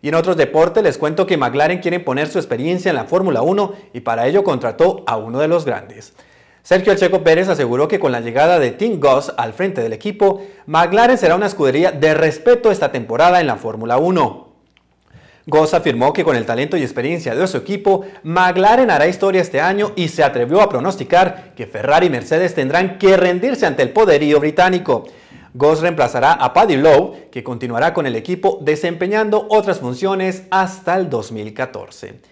Y en otros deportes les cuento que McLaren quiere poner su experiencia en la Fórmula 1 y para ello contrató a uno de los grandes. Sergio Checo Pérez aseguró que con la llegada de Tim Goss al frente del equipo, McLaren será una escudería de respeto esta temporada en la Fórmula 1. Goss afirmó que con el talento y experiencia de su equipo, McLaren hará historia este año y se atrevió a pronosticar que Ferrari y Mercedes tendrán que rendirse ante el poderío británico. Goss reemplazará a Paddy Lowe, que continuará con el equipo desempeñando otras funciones hasta el 2014.